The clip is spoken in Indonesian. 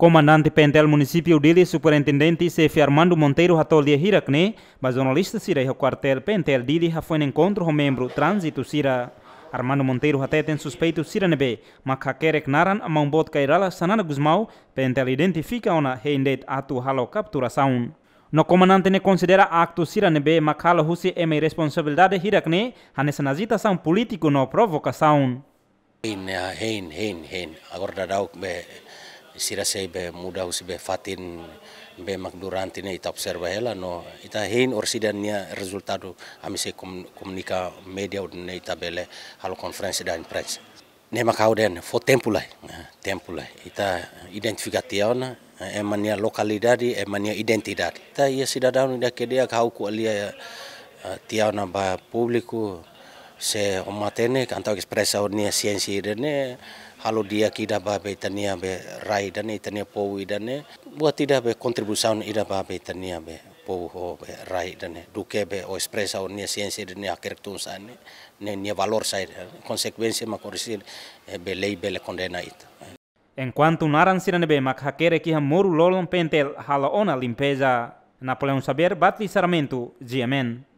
Comandante Pentel Município dele, Superintendente Chefe Armando Monteiro Ratolia Hirakne, mas jornalista Sira e o quartel Pentel dele foi no encontro com membro Trânsito Sira. Armando Monteiro até tem suspeito nebe, mas Hakerek Naran, a Mambot Kairala, Sanana Guzmão, Pentel identifica ona reindet atu halo capturação. No comandante ne considera acto sira nebe, mas halo husi eme é responsabilidade Hirakne, hanesanazitação político no provocação. Hein, hein, hein, agora dá o sira sei be muda usi be fatin be makduranti ne ita observa hela no ita hein orsidania resultado ami se komunika media ne ita bele hal conference dan press ne den fo tempulai tempulai ita identificación emania lokalidadi, emania identidad. ta ita ia sidadaun da kedia kau ku alia eh, tiana ba publiku se omatene kantau ekspresa ornia siensi dene halu dia kida babe tania be rai dene tania powi dene buat tidak be kontribusaun ida babe tania be pou ho be rai dene duke be o ekspresa ornia siensi irene akhir tunsane ne ne valor sai konsekuensi ma korisil e be le kondena ita En cuanto naran mak hakere ki moru lolon pentel hala ona limpeza napoleon Saber Batli saramento GMN.